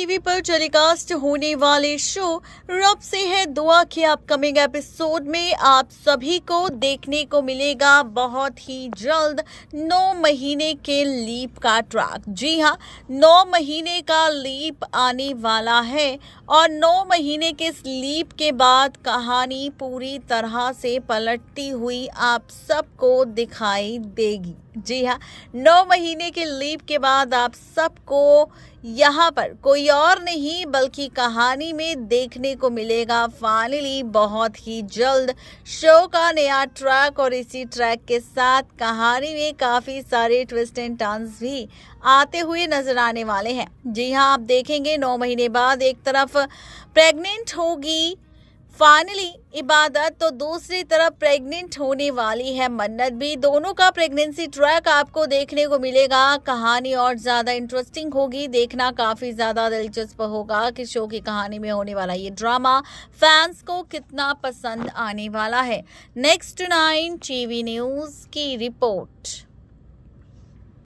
TV पर telecast होने वाले शो रब से है दुआ के अपकमिंग एपिसोड में आप सभी को देखने को मिलेगा बहुत ही जल्द नौ महीने के लीप का ट्रैक जी हाँ नौ महीने का लीप आने वाला है और नौ महीने के इस लीप के बाद कहानी पूरी तरह से पलटती हुई आप सबको दिखाई देगी जी हाँ नौ महीने के लीप के बाद आप सबको यहाँ पर कोई और नहीं बल्कि कहानी में देखने को मिलेगा फाइनली बहुत ही जल्द शो का नया ट्रैक और इसी ट्रैक के साथ कहानी में काफ़ी सारे ट्विस्ट एंड टर्न्स भी आते हुए नजर आने वाले हैं जी हाँ आप देखेंगे नौ महीने बाद एक तरफ प्रेग्नेंट होगी फाइनली इबादत तो दूसरी तरफ प्रेग्नेंट होने वाली है मन्नत भी दोनों का प्रेगनेंसी ट्रैक आपको देखने को मिलेगा कहानी और ज़्यादा इंटरेस्टिंग होगी देखना काफ़ी ज़्यादा दिलचस्प होगा कि शो की कहानी में होने वाला ये ड्रामा फैंस को कितना पसंद आने वाला है नेक्स्ट नाइन टीवी न्यूज़ की रिपोर्ट